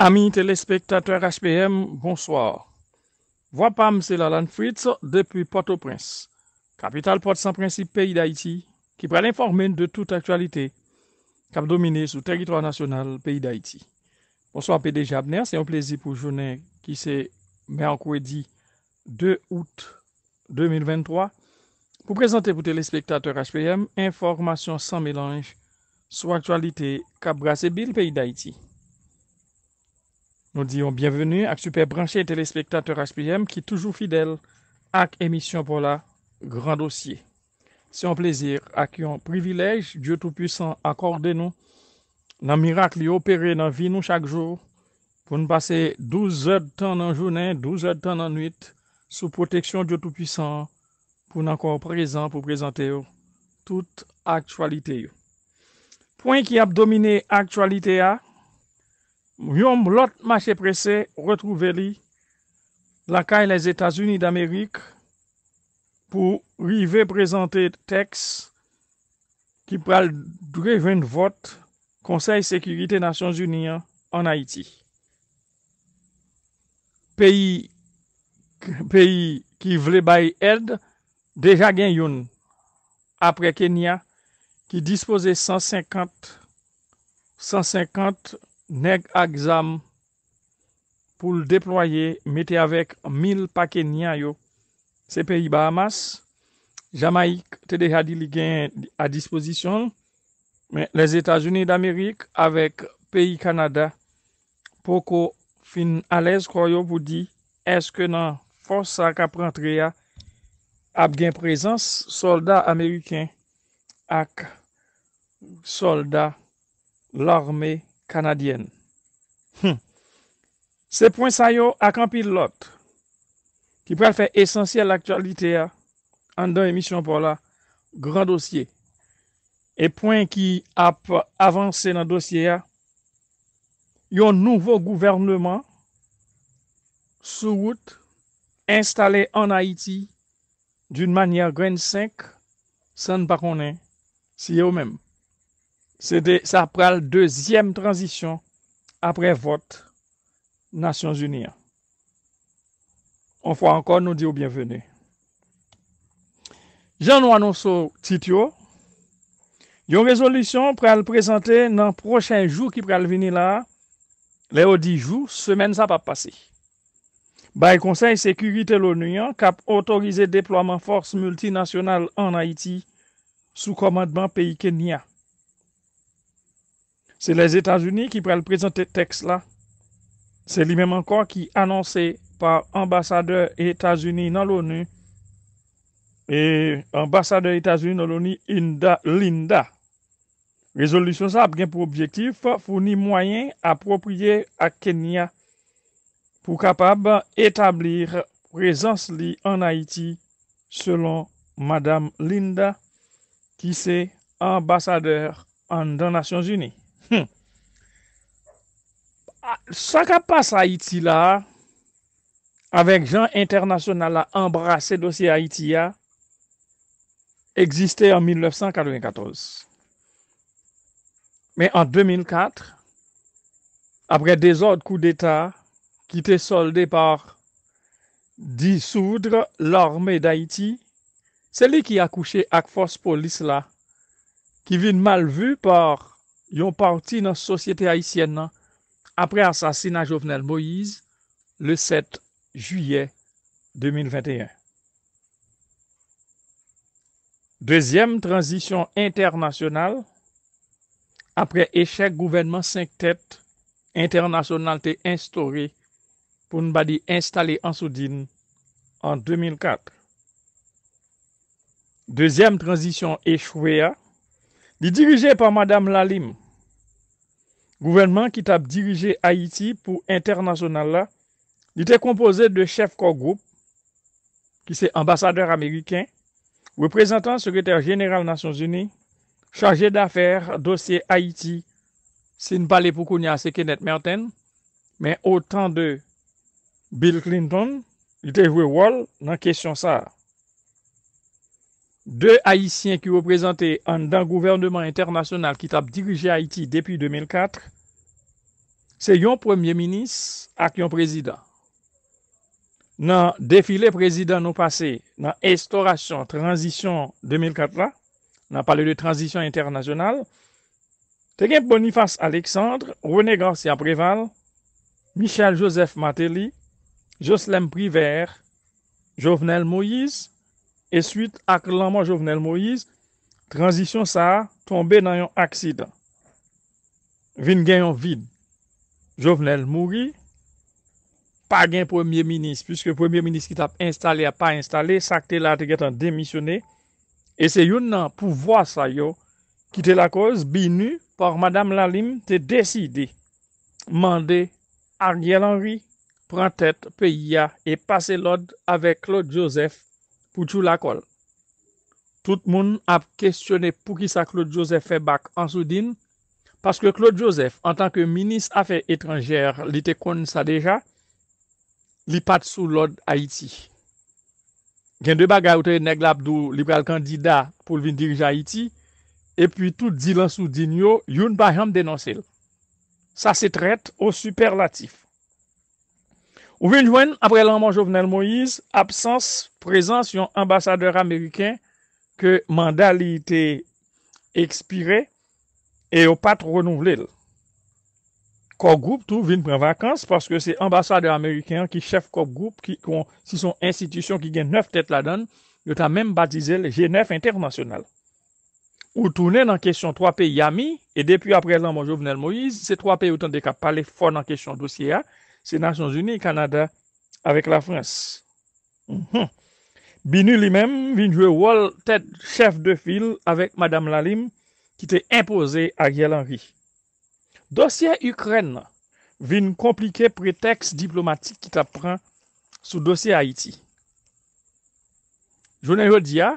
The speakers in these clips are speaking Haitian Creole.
Amis téléspectateurs HPM, bonsoir. Voix PAM, c'est la Fritz depuis Port-au-Prince, capitale porte sans principe pays d'Haïti, qui prend l'informer de toute actualité cap dominé le territoire national pays d'Haïti. Bonsoir PDJ Abner, c'est un plaisir pour journée qui s'est mercredi 2 août 2023 pour présenter pour téléspectateurs HPM information sans mélange sur actualité cap brassé pays d'Haïti. Nou diyon bienvenu ak Super Branché telespektator HBM ki toujou fidel ak emisyon pou la Gran Dossier. Se yon plezir ak yon privilej, Dieu Tout-Puissant akorde nou nan mirak li opere nan vi nou chak jou pou nou pase 12 zot tan nan jounen, 12 zot tan nan nuit, sou proteksyon Dieu Tout-Puissant pou nan kor prezant pou prezante yo tout aktualite yo. Poin ki ap domine aktualite ya? Myon blot mache prese retrouveli lakay les Etats-Unis d'Amerik pou rive prezante teks ki pral dreven vot Konseil Sekurite Nasyons Union an Haiti. Peyi ki vle bay eld, deja gen yon apre Kenya ki dispose 150 150 Neg a gzam pou l deploye mete avek mil pake nya yo. Se peyi Bahamas, Jamaik, te deha di li gen a disposisyon. Les Etats-Unis d'Amerik avek peyi Kanada. Po ko fin alez kroyo vou di eske nan fosa ka prantrea ap gen prezans solda Ameriken ak solda l orme Ameriken. Kanadyen, hmm. se pon sa yo akampil lot, ki prefe esensye l'aktualite ya, an dan emisyon pou la, gran dosye, e pon ki ap avanse nan dosye ya, yon nouvo gouvernement, sou wout, installe an Haiti, d'un manya gwen 5, san pa konen, si yo menm. Se de sa pral dezyem tranzisyon apre vot Nasyon Zuniyan. On fwa ankon nou di ou bienvene. Jan nou anonsou tityo. Yon rezolisyon pral prezante nan prochen jou ki pral vini la. Le ou di jou, semen sa pa pase. Bay konsey sekurite louniyan kap otorize deploaman force multinasyonal an Haiti sou komadman peyi Kenya. Se les Etats-Unis ki prel prezante teks la, se li menm ankon ki anonse par ambasadeur Etats-Unis nan l'ONU e ambasadeur Etats-Unis nan l'ONU, Inda Linda. Rezolution sa ap gen pou objektif founi mwayen apropye a Kenya pou kapab etablir prezans li an Haiti selon Madame Linda ki se ambasadeur an dans Nations Unies. Hmm. Ah, sa ka pas Haiti la, avek jan internasyonal la embrase dosye Haiti ya, egziste en 1994. Men en 2004, apre des od kou d'Etat, ki te solde par disoudre l'orme d'Haiti, seli ki akouche ak fos polis la, ki vin mal vu par yon parti nan sosyete Haitiennan apre asasina Jovenel Moïse le 7 juye 2021. Dezyem transisyon internasyonal apre eshek gouvenman 5 tèt internasyonalte instore pou nbadi instale Ansoudine an 2004. Dezyem transisyon echwea Li dirije pa Madame Lalim, gouvenman ki tab dirije Haiti pou internasyonal la, li te kompoze de chef core group ki se ambasadeur Ameriken, reprezentant sekreter general Nasyon Zuni, chaje d'affer dosye Haiti sin pale pou konya se Kenneth Merton, men o tan de Bill Clinton li te jwe wol nan kesyon sa. De Haïtien ki wè prezante an dan gouvernement internasyonal ki tap dirije Haïti depi 2004, se yon premier minis ak yon prezident. Nan defile prezident nou pase nan estorasyon transisyon 2004 la, nan pale de transisyon internasyonal, te gen Boniface Alexandre, René Garcia-Preval, Michel-Joseph Mateli, Joslem Privert, Jovenel Moïse, E suite ak laman Jovenel Moïse, transisyon sa tombe nan yon aksidan. Vin gen yon vide. Jovenel mouri, pa gen premier-ministre, puisque premier-ministre ki tap installé a pa installé, sakte la te get an demisyoné. E se yon nan pouvoi sa yo, ki te la koz binu par Madame Lalim, te desidi mande Agnès Lanry, prantet PIA, e pase l'ode avè Claude Joseph. pou chou la kol. Tout moun ap kestyone pou ki sa Claude Joseph fe bak ansou din, paske Claude Joseph, an tanke minis afe etranjer, li te kon sa deja, li pat sou lod Haiti. Gen de baga ou te neglab dou li bal kandida pou vin dirija Haiti, e pi tout di lan sou din yo, yon ba jam denonsel. Sa se tret o superlatif. Ou vin jwen, apre lanman Jovenel Moïse, absans, prezans yon ambasadeur Ameriken ke mandali ite ekspire e yo pat renouvel. Kop group tou vin pre vakans, paske se ambasadeur Ameriken ki chef kop group, si son institisyon ki gen 9 tet la don, yo ta men batize le G9 Internasyonal. Ou tounen an kesyon 3 pey yami, e depi apre lanman Jovenel Moïse, se 3 pey ou tan de ka pale fon an kesyon dosye a, se Nasyons Uni Kanada avèk la Frans. Mhm. Binu li men vin jwe wol tèd chef de fil avèk Madame Lalim ki te impose a Gyalangri. Dosye Ukren vin komplike preteks diplomatik ki tap pran sou dosye Haiti. Jounen jodi ya,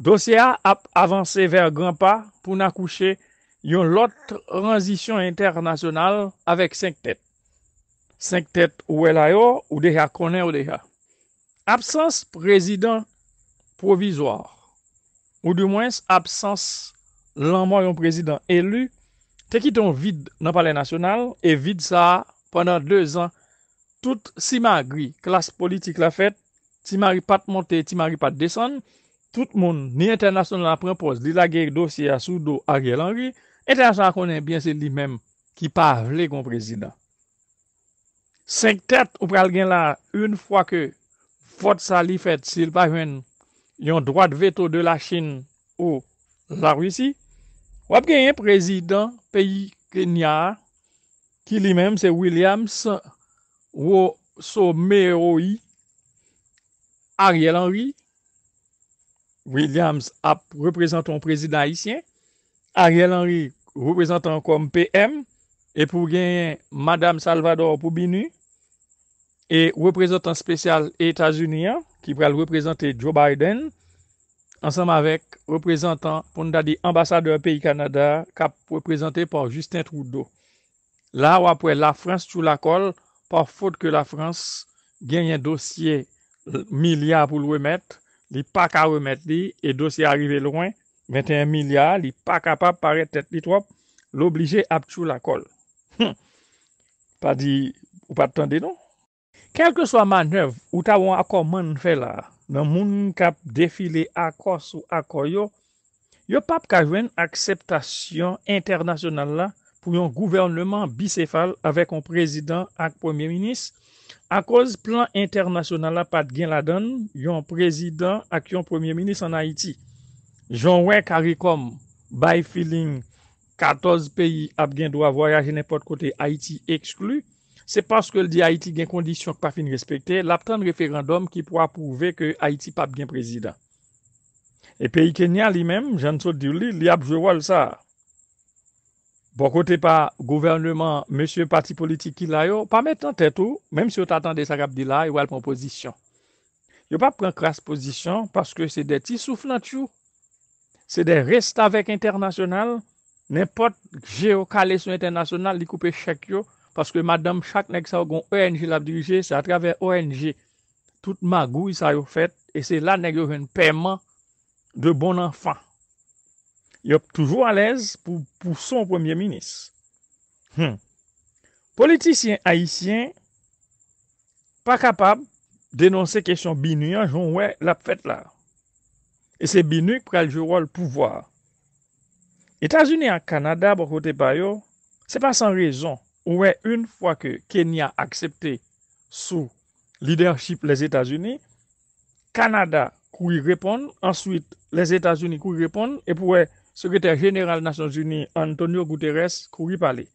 dosye a avansè ver Granpa pou nan kouche yon lot transisyon internasyonal avèk Sengtet. Senk tèt ouwe la yo, ou deja konen ou deja. Absans prezident provizor, ou de mwens absans lanmoy yon prezident elu, te kiton vide nan pale nasyonal, e vide sa pendant 2 an, tout si magri, klas politik la fet, ti magri pat monte, ti magri pat desan, tout moun ni internasyon la prempos li la gey dosye asu do a gey lanri, internasyon a konen bien se li menm ki pa vle kon prezident. Senk tèt ou pral gen la, un fwa ke vòt sa li fèt sil pa gen yon dròt veto de la Chin ou la Rusi, wap gen yon prezidant peyi Kenya ki li menm se Williams wò sou meyo yi Ariel Henry. Williams ap reprezentant prezidant hisyen, Ariel Henry reprezentant kom PM. e pou genye Madame Salvador Poubini, e reprezentant spesyal Etats-Unis, ki pral reprezenter Joe Biden, ansanm avek reprezentant, pou nda di ambasadeur peyi Kanada, ka reprezenter por Justin Trudeau. La wapre la Frans chou la kol, por fote ke la Frans genye dosye milyar pou lwemet, li pa ka wemet li, e dosye arive loin, 21 milyar, li pa kapap paret tet li trop, l'oblije ap chou la kol. Hmm. Padi ou pati tande nou? Kelke swa manev ou tawon akor man fe la, nan moun kap defile akor sou akor yo, yo pap kajwen akseptasyon internasyonal la pou yon gouvernement biséfal avek yon prezident ak premye minis akoz plan internasyonal la pat gen la dan yon prezident ak yon premye minis an Haiti. Joun wè karikom, bay filin, 14 peyi abgen do a voyaje nèpot kote Haiti eksklu, se paske li di Haiti gen kondisyon k pa fin respekte, lap tan referandom ki pou a pouve ke Haiti pa abgen prezident. E peyi Kenya li men, jen so di li, li ap jo wal sa. Bo kote pa gouvernement, monsye pati politik ki la yo, pa met an tè tou, mèm si yo tatan de sa rabdi la, yo wal pon posisyon. Yo pa pren kras posisyon, paske se de ti sou flan tchou. Se de resta vek internasyonal, Nè pot, jè ou kalè sou internasyonal, li koupe chèk yo, paske madame chèk nèk sa ou gon ONG la dirije, sa travè ONG. Tout magou y sa ou fèt, e se la nèk yo gen pèman de bon anfan. Yop, toujou alèz pou son premier-ministre. Hmm. Politisyen haïsyen, pa kapab denonsè kèsyon binuyen, joun wè la fèt la. E se binuyen pral jè wò l pouvoir. Etats-Unis an Kanada bo kote payo, se pa san rezon, ouwe, un fwa ke Kenya aksepte sou lidership les Etats-Unis, Kanada koui repon, answit les Etats-Unis koui repon, e pouwe sekretèr general Nasyons-Unis Antonio Guterres koui pale.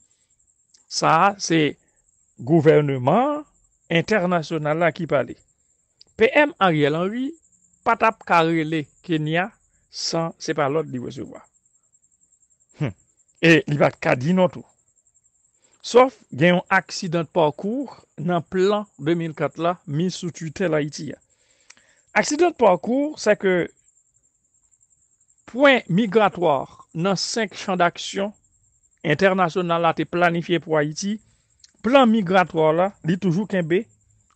Sa, se, gouvernement internasyonal la ki pale. PM Ariel Henry patap karele Kenya san se pa lot di wese wwa. E li va kadi nou tou. Sof, gen yon aksidant parkour nan plan 2004 la, min sou tutel Haiti ya. Aksidant parkour, sa ke pwen migratoir nan 5 chan d'aksyon internasyonal la te planifiye pou Haiti, plan migratoir la, li toujou kenbe,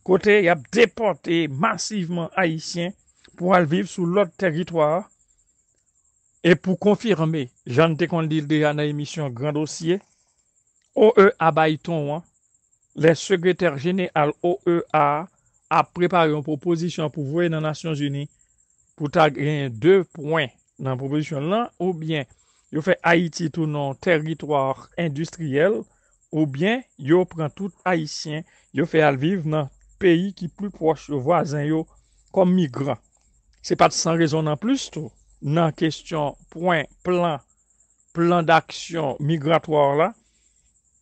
kote yap depote massiveman Haitien pou al viv sou lot teritwar E pou konfirme, jan te kon lide ya nan emisyon Grand Dossier, OEA Bayton, le sekreter genel OEA, a prepar yon proposisyon pou vwe nan Nasyon Zuni, pou tagren 2 pwen nan proposisyon lan, ou bien yo fe Haiti tou nan terwitoar industriel, ou bien yo pren tout Haitien, yo fe alviv nan peyi ki plou proche yo vwazen yo kom migran. Se pat san rezon nan plus tou, nan kestyon poin plan, plan d'aksyon migratoir la,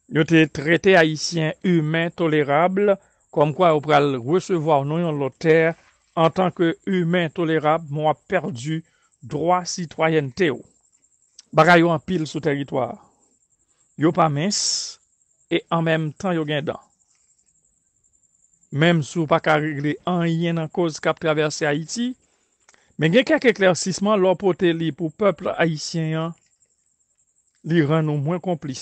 yo te trete Haitien humen tolérable, kom kwa ou pral recevoir nou yon loter an tanke humen tolérable mwa perdu drwa sitwayen teyo. Baka yo an pil sou teritoir. Yo pa mens, e an menm tan yo gen dan. Menm sou pa ka regle an yen an koz kap traverse Haiti, Men gen kak ekler, sisman lopote li pou pepl aisyen yon li ren nou mwen komplis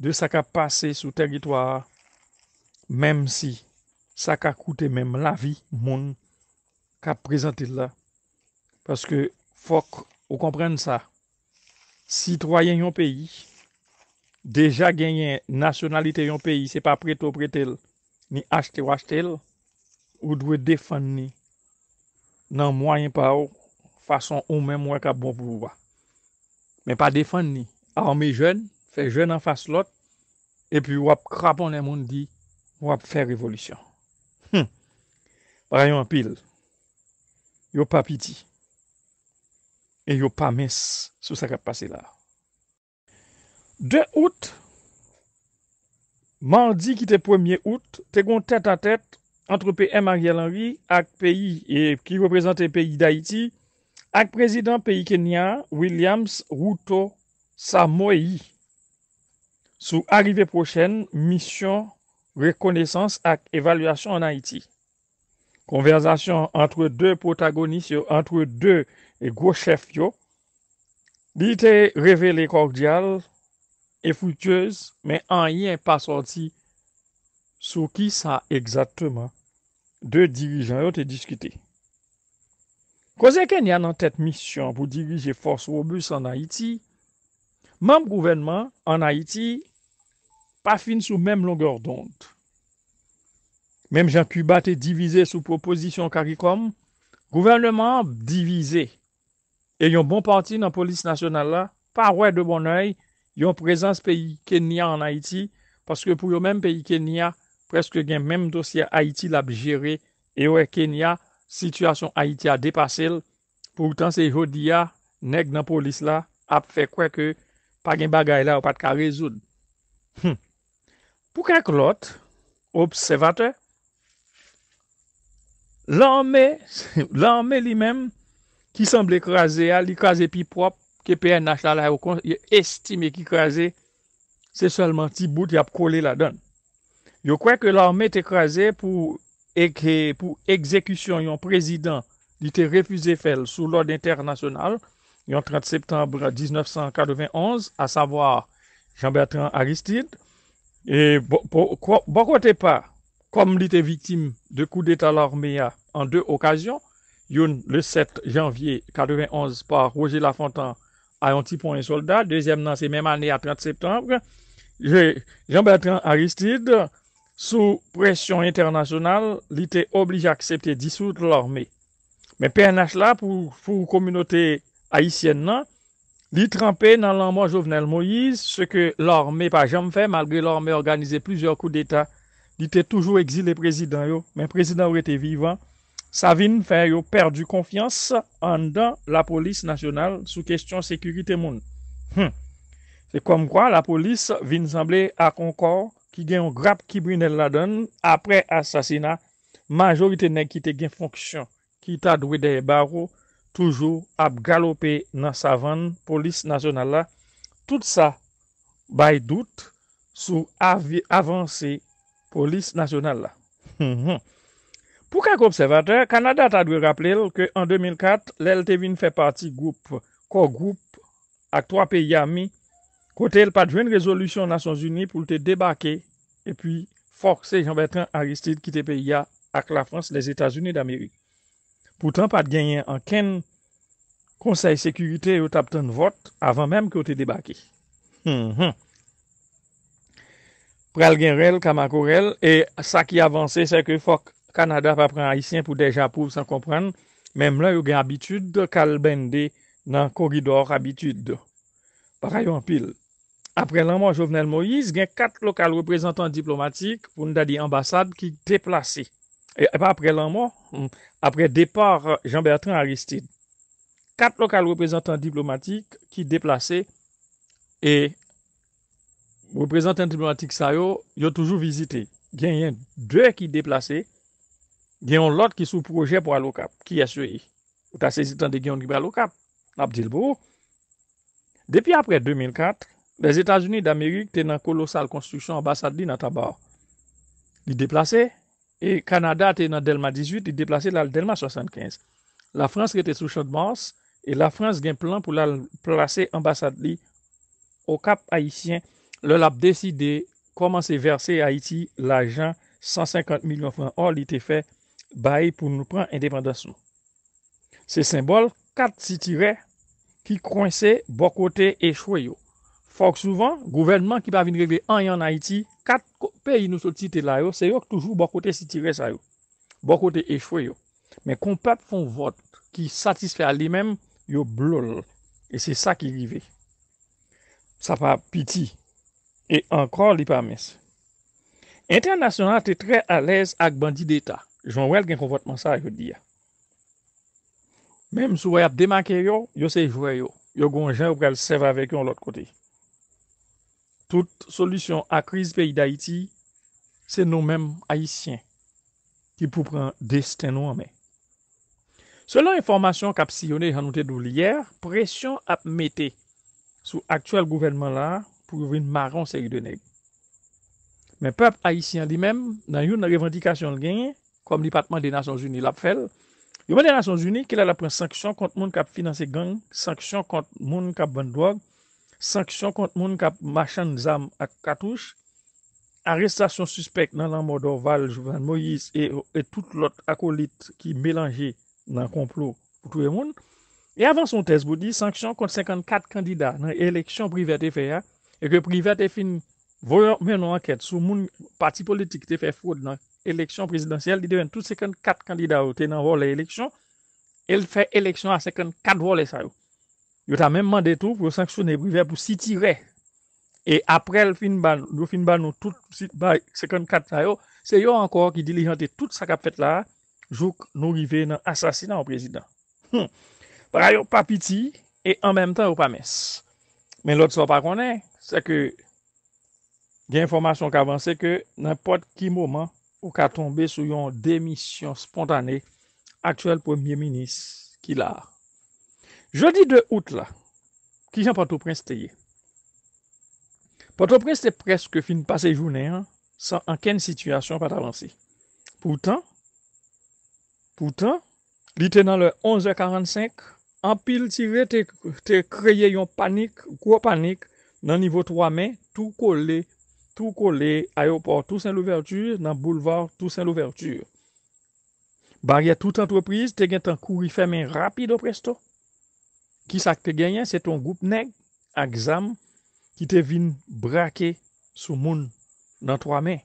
de sa ka pase sou teritoar, menm si sa ka koute menm la vi moun ka prezante la. Paske fok ou komprenne sa, sitroyen yon peyi, deja genyen nasyonalite yon peyi, se pa preto prete l, ni achte wache tel, ou dwe defan ni, nan mwayen pa ou, fason ou men mwen ka bon pou wwa. Men pa defan ni. Arme jen, fe jen an fas lot, epi wap krapon le moun di, wap fe revolisyon. Parayon hm. apil, yo papiti, e yo pamis, sou sekep pase la. De out, mandi ki te premier out, te kon tet a tet, antre P.M. Ariel Henry, ak peyi e, ki reprezenten peyi d'Haïti, ak prezident peyi Kenya, Williams Ruto Samoyi, sou arrive prochen, mission, rekonesans ak evalwasyon an Haïti. Konversasyon antre dè protagoni, antre dè gwochef yo, li te revele kordial, efutyez, men an yè pa sorti, sou ki sa ekzatman de dirijan yo te diskite. Koze ken ya nan tet misyon pou dirije force robust an Haiti, mame gouvenman an Haiti pa fin sou mèm longor dond. Mèm Jean Cubat te divize sou proposition karikom, gouvenman divize e yon bon parti nan polis nasyonal la, pa wè de bon oe, yon prezans peyi Kenya an Haiti, paske pou yon mèm peyi Kenya Preske gen menm dosye Haiti la bi jere, ewe Kenya, sitwasyon Haiti a depase l, pou tan se yodiya, neg nan polis la, ap fe kwe ke, pa gen bagay la, ou pat ka rezoun. Pou ka klot, observate, l anme, l anme li menm, ki semble kreze a, li kreze pi prop, ke PNH la la yo kon, yo estime ki kreze, se solman ti bout, yap kole la don. yo kwe ke l'armète ekraze pou ekre pou ekzekusyon yon prezident li te refuze fel sou lòd internasyonal yon 30 septembre 1991 a savoar Jean-Bertrand Aristide. E bakote pa, kom li te vitim de kou deta l'armèya an de okasyon, yon le 7 janvye 1991 pa Roger Lafontan ayon ti pon yon soldat, dezyem nan se menmane a 30 septembre, Jean-Bertrand Aristide, sou presyon internasyonal, li te oblige aksepte disout lorme. Men penach la pou fou komunote aisyen nan, li trempen nan lanman jovenel Moïse, se ke lorme pa jom fe, malgre lorme organize plizor kou deta, li te toujou exile prezident yo, men prezident ou ete vivan, sa vin fe yo perdu konfians an dan la polis nasyonal sou kestyon sekurite moun. Hmm, se kom kwa la polis vin semble akonkor ki gen yon grap ki brine laden apre asasina, majowite ne ki te gen fonksyon, ki ta dwe de barou toujou ap galope nan savan polis nasyonal la. Tout sa bay dout sou avanse polis nasyonal la. Pou kak observateur, Kanada ta dwe rappele ke an 2004, lèl te vin fè parti kouk goup ak 3 pe yami, Kote el pa djwen rezolusyon Nason Zuni pou te debake e pi fok se jan betran Aristide ki te pe ya ak la Frans les Etats Unis d'Amerik. Poutan pa djwenyen an ken konsey sekurite yo tapten vot avan menm ki yo te debake. Hmm, hmm. Pral gen rel kamakorel e sa ki avanse se ke fok Kanada pa pran Haitien pou deja pou san kompran menm la yo gen abitud kalbende nan koridor abitud. Parayon pil. apre laman, Jovenel Moïse, gen kat lokal reprezentant diplomatik pou nou da di ambasad ki deplase. E, e pa apre laman, hmm, apre depar Jean-Bertrand Aristide, kat lokal reprezentant diplomatik ki deplase e reprezentant diplomatik sa yo, yo toujou vizite. Gen yon dwe ki deplase, gen yon lot ki sou proje pou alokap, ki yasye. Ou ta sezitande gen yon kib alokap, Abdelbou. Depi apre 2004, Des Etats-Unis d'Amerik te nan kolosal konstruksyon ambasad li nan tabar. Li deplase, e Kanada te nan Delma 18, li deplase lal Delma 75. La Frans ke te sou chanmans, e la Frans gen plan pou lal plase ambasad li o kap Haitien, lal ap deside koman se verse Haiti l'ajan 150 milyon francs or li te fe bayi pou nou pran independasyon. Se sembol kat si tire ki kwen se bokote e chweyo. Fok souvan, gouvernman ki pa vin regle an yon Haiti, kat peyi nou sotite la yo, se yo k toujou bokote si tire sa yo. Bokote e chwe yo. Men kon pep fon vot ki satisfe a li men, yo blol. E se sa ki rive. Sa pa piti. E ankor li pa mes. Internasyonale te tre alez ak bandi de ta. Joun wel gen kon votman sa yo di ya. Mem souway ap demake yo, yo se jwe yo. Yo goun jen ou prel serve avek yon lot kote. Sout solisyon akriz peyi d'Haïti, se nou mem Haïtien ki pou pran desten wame. Selon informasyon kap si yon e janoute d'ou liyer, presyon ap mette sou aktuel gouvenman la pou yon maron se yi dene. Men pep Haïtien di men, nan yon nan revendikasyon l genye, kom dipatman de Nasyon Zuni lap fel, yon man de Nasyon Zuni ke la la pran sanksyon kont moun kap finanse gang, sanksyon kont moun kap bandwag, Sanksyon kont moun kap machan zan ak katouche, arrestasyon suspek nan la mordor Val, Jovan Moïse et tout lot akolit ki mélange nan komplo pou tout le moun. E avan son test, boudi, sanksyon kont 54 kandida nan eleksyon privète fe ya, e ke privète fe yon voyo menon anket sou moun pati politik te fe fwod nan eleksyon prezidentsel di deven tout 54 kandida ou te nan vo le eleksyon, el fe eleksyon a 54 vo le sa ou. Yo ta men mande tou pou sanksyon e prive pou sitire. E aprel fin ban nou tout sit bay 54 tayo, se yo ankor ki dilijante tout sakap fet la, jouk nou rive nan asasina ou prezident. Paray yo papiti, e an menm tan yo pa mes. Men lot so pa konen, se ke gen informasyon kavan, se ke nan pot ki mouman ou ka tombe sou yon demisyon spontane, aktuel premier-ministre ki la a. Jeudi 2 août là, qui sont Port-au-Prince te Port-au-Prince journée presque fin journée sans sans quelle situation situation avansi. Pourtant, Pourtant, pourtant, dans le 11h45, pile tiré, te, te une panique, gros panique, dans le niveau 3 tout tout collé, tout collé, aéroport Toussaint Louverture, dans boulevard tout Toussaint Louverture. Barrière toute entreprise, te un courrier fermé rapide rapide presto, Ki sak te genyen, se ton goup neg ak zam ki te vin brake sou moun nan 3 men.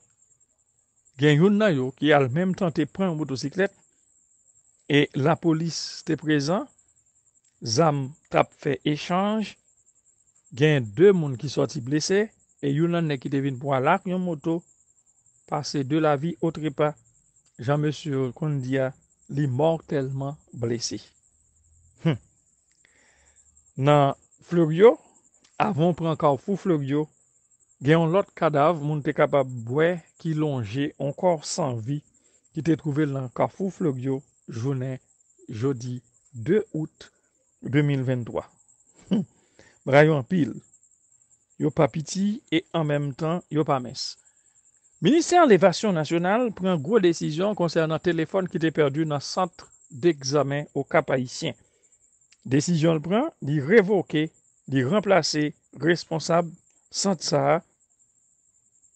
Gen yon nan yo ki al menm tan te pren yon motosiklet, e la polis te prezan, zam tap fe echange, gen 2 moun ki sa ti blese, e yon nan ne ki te vin pou alak yon moto, pase de la vi o trepa, jan me sur kondiya li mortelman blese. Nan Flogyo, avon pran Karfou Flogyo, gen yon lot kadav moun te kapab bwe ki longe yon kor san vi ki te trouve nan Karfou Flogyo jounen jodi 2 oute 2023. Brayon pil, yon pa piti e an menm tan yon pa mes. Minisyen levasyon nasyonal pran gwo desisyon konser nan telefon ki te perdu nan santre dexamen ou kapayisyen. Desisyon l pre, li revoke, li remplace responsable sans tsara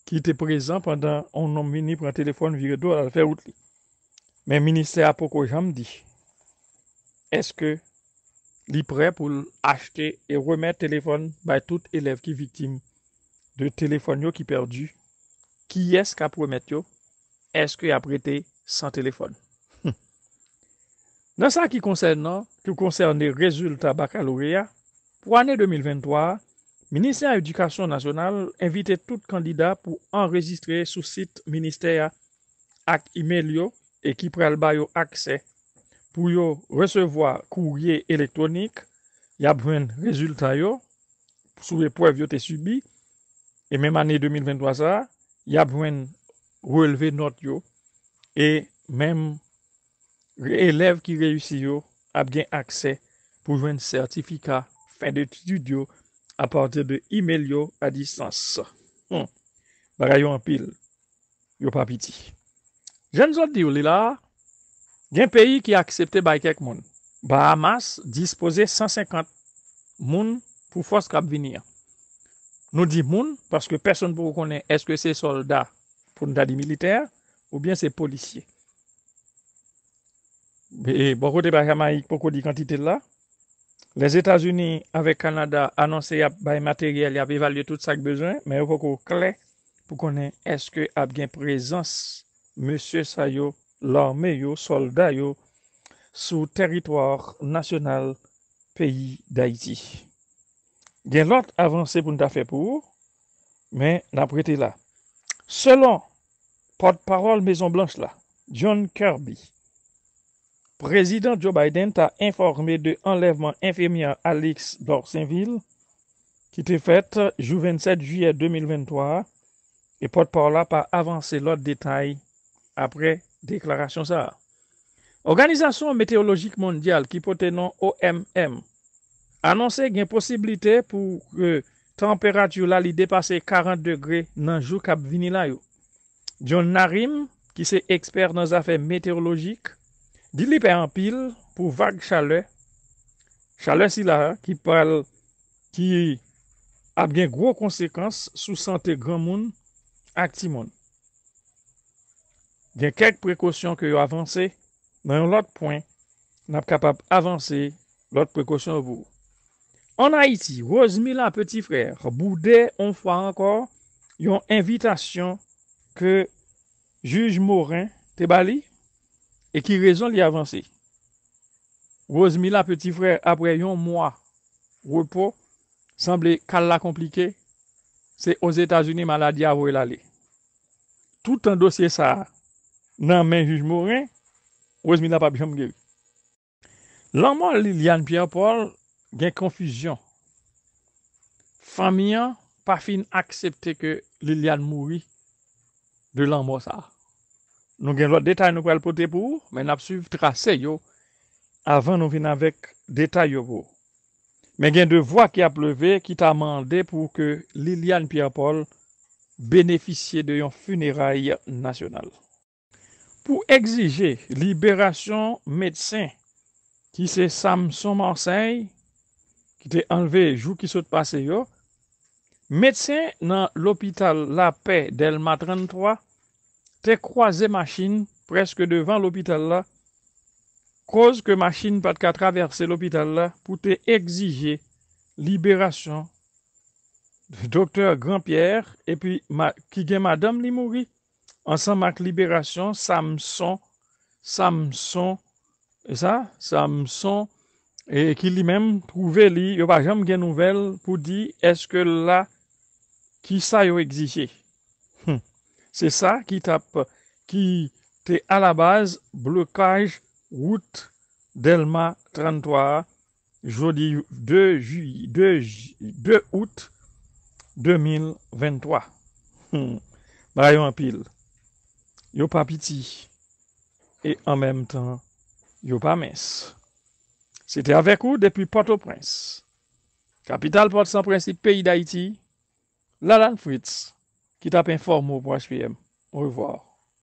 ki te prezant pandan on nom mini pre telefon virido al fe out li. Men minister apoko jam di, eske li pre pou l achete e remet telefon bay tout elef ki vitim de telefon yo ki perdu, ki eske ap remet yo, eske ap rete sans telefon. Nan sa ki konsernan, ki konserni rezultat bakalorea, pou ane 2023, Ministre à l'Éducation nationale invite tout candidat pou enregistrer sous site Ministère ak email yo, ekipre alba yo akse, pou yo resevoi kourye elektronik, ya brèn rezultat yo, sou vepouèv yo te subi, e menm ane 2023 a, ya brèn relevé not yo, e menm Re-elev ki reyusi yo ap gen akse pou jwen sertifika fènd etud yo ap orte de imel yo a disans. Hon, bagayon apil, yo papiti. Je nou zot di ou li la, gen peyi ki aksepte bay kek moun. Ba hamas, dispose 150 moun pou fosk ap vinia. Nou di moun, paske person pou konen eske se soldat pou nda di militer ou bien se polisye. Bo kote ba yama yi poko di kantite la. Les Etats-Unis ave Kanada anonse ya bay materyal ya bevalye tout sa k bezwen. Men yo koko kle pou konen eske ap gen prezans Monsie Sa yo, lorme yo, solda yo sou teritwar nasyonal peyi da iti. Gen lot avanse pou nou ta fe pou. Men naprete la. Selon pot parol mezon blanche la, John Kirby, Président Joe Biden ta informé de enlèvement infémia Alex d'Or-Saint-Ville ki te fète jou 27 juyè 2023 e pot parla pa avanse lòt detay apre deklarasyon sa. Organizasyon Meteorologik Mondial ki pote nan OMM anonse gen posibilite pou ke temperatyou la li depase 40 degrè nan jou Kabvinilayou. John Narim ki se eksper nan zafè Meteorologik Dili pe an pil pou vague chale, chale si la ki ap gen gro konsekans sou sante gran moun ak ti moun. Gen kek prekosyon ke yo avanse, nan yon lot pwen nap kapap avanse lot prekosyon ou bou. An Haiti, Rosemilla Petit Frère bou de yon fwa ankor yon evitasyon ke juj Morin te bali. E ki rezon li avansi. Rosmi la peti frè apre yon mwa repo, sanble kalla komplike, se os Etasunè maladi avou el ale. Tout an dosye sa nan men juj moun re, Rosmi la papi yon mgevi. Lanman Liliane Piyapol gen konfijyon. Famian pa fin aksepte ke Liliane moun de lanman sa. Nou gen lot detay nou kwa el pote pou, men ap suiv trase yo avan nou vina vek detay yo pou. Men gen de vwa ki ap leve ki ta mande pou ke Liliane Pierre-Paul beneficye de yon funeraye nasyonal. Pou exige liberasyon medsen ki se Samson Monsey ki te enleve jou ki sot pase yo, medsen nan lopital La Paix del Matran 3, te kwaze machin preske devan l'hopital la, kwaze ke machin patka traverse l'hopital la, pou te egzije liberasyon doktor Granpierre, e pi ki gen madame li mouri, ansan mat liberasyon, Samson, Samson, e sa, Samson, e ki li menm pou ve li, yo pa jom gen nouvel pou di, eske la ki sa yo egzije, Se sa ki te ala baz blokaj wout Delma 33, jodi 2 wout 2023. Marayon apil, yo pa piti, e an menm tan yo pa mes. Se te avek ou depi Port-au-Prince, kapital Port-sans-Principe, peyi d'Haïti, la lan frites. qui t'a informé pour HPM. Au revoir.